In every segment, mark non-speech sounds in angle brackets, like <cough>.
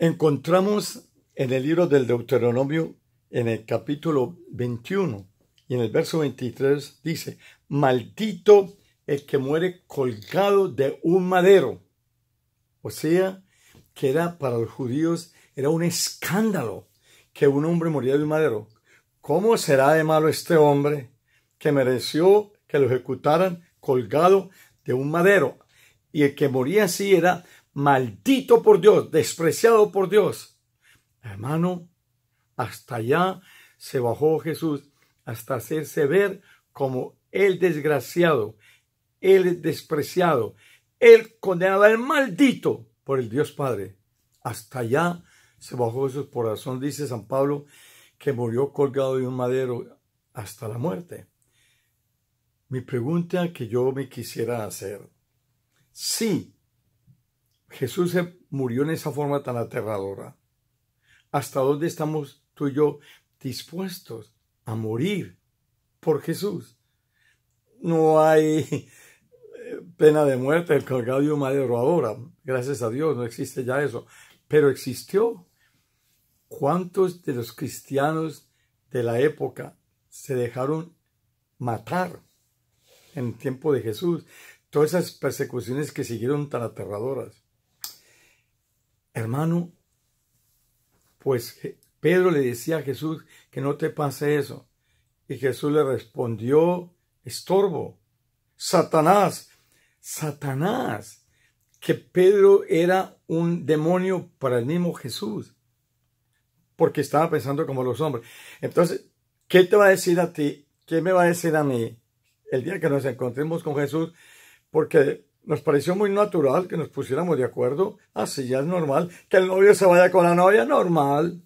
Encontramos en el libro del Deuteronomio, en el capítulo 21 y en el verso 23, dice, maldito el que muere colgado de un madero. O sea, que era para los judíos, era un escándalo que un hombre moría de un madero. ¿Cómo será de malo este hombre que mereció que lo ejecutaran colgado de un madero? Y el que moría así era maldito por Dios, despreciado por Dios. Hermano, hasta allá se bajó Jesús, hasta hacerse ver como el desgraciado, el despreciado, el condenado, el maldito por el Dios Padre. Hasta allá se bajó Jesús por razón, dice San Pablo, que murió colgado de un madero hasta la muerte. Mi pregunta que yo me quisiera hacer, sí, Jesús se murió en esa forma tan aterradora. ¿Hasta dónde estamos tú y yo dispuestos a morir por Jesús? No hay <laughs> eh, pena de muerte, el calvario madre Gracias a Dios, no existe ya eso. Pero existió. ¿Cuántos de los cristianos de la época se dejaron matar en el tiempo de Jesús? Todas esas persecuciones que siguieron tan aterradoras. Hermano, pues Pedro le decía a Jesús que no te pase eso. Y Jesús le respondió, estorbo, Satanás, Satanás, que Pedro era un demonio para el mismo Jesús, porque estaba pensando como los hombres. Entonces, ¿qué te va a decir a ti? ¿Qué me va a decir a mí el día que nos encontremos con Jesús? Porque nos pareció muy natural que nos pusiéramos de acuerdo. Así ah, ya es normal. Que el novio se vaya con la novia, normal.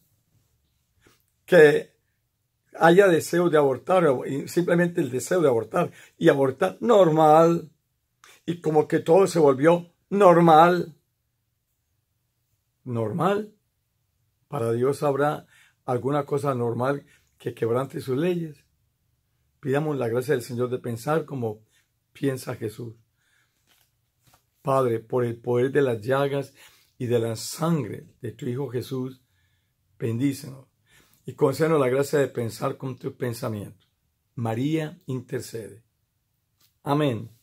Que haya deseo de abortar, simplemente el deseo de abortar y abortar, normal. Y como que todo se volvió normal. Normal. Para Dios habrá alguna cosa normal que quebrante sus leyes. Pidamos la gracia del Señor de pensar como piensa Jesús. Padre, por el poder de las llagas y de la sangre de tu Hijo Jesús, bendícenos y concédenos la gracia de pensar con tus pensamientos. María intercede. Amén.